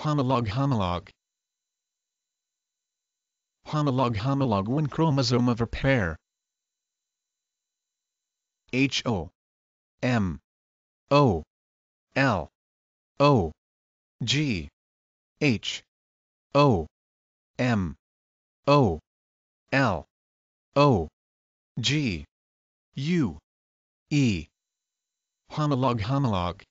homolog homolog homolog homolog one chromosome of a pair H O M O L O G H O M O L O G U E homolog homolog